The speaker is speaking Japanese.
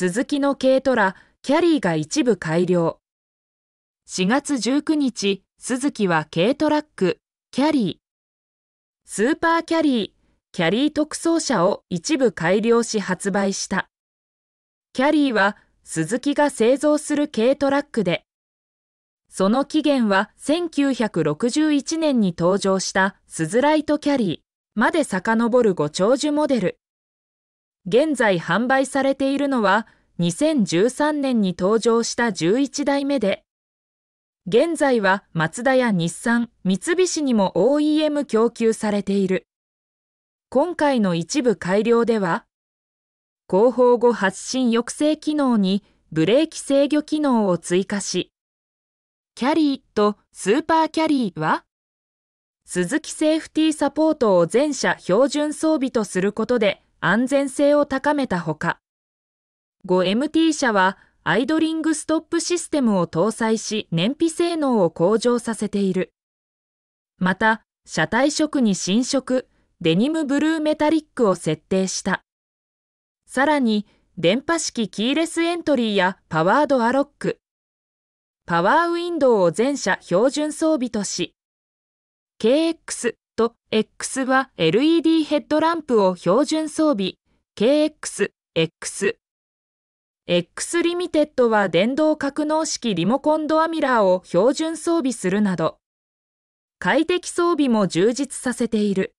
スズキの軽トラ、キャリーが一部改良。4月19日、スズキは軽トラック、キャリー、スーパーキャリー、キャリー特装車を一部改良し発売した。キャリーはスズキが製造する軽トラックで、その起源は1961年に登場したスズライトキャリーまで遡るご長寿モデル。現在販売されているのは2013年に登場した11代目で、現在はマツダや日産、三菱にも OEM 供給されている。今回の一部改良では、後方後発進抑制機能にブレーキ制御機能を追加し、キャリーとスーパーキャリーは、鈴木セーフティーサポートを全車標準装備とすることで安全性を高めたほか、5MT 車はアイドリングストップシステムを搭載し燃費性能を向上させている。また、車体色に新色、デニムブルーメタリックを設定した。さらに、電波式キーレスエントリーやパワードアロック、パワーウィンドウを全車標準装備とし、KX、と X は LED ヘッドランプを標準装備 KX、X。X リミテッドは電動格納式リモコンドアミラーを標準装備するなど、快適装備も充実させている。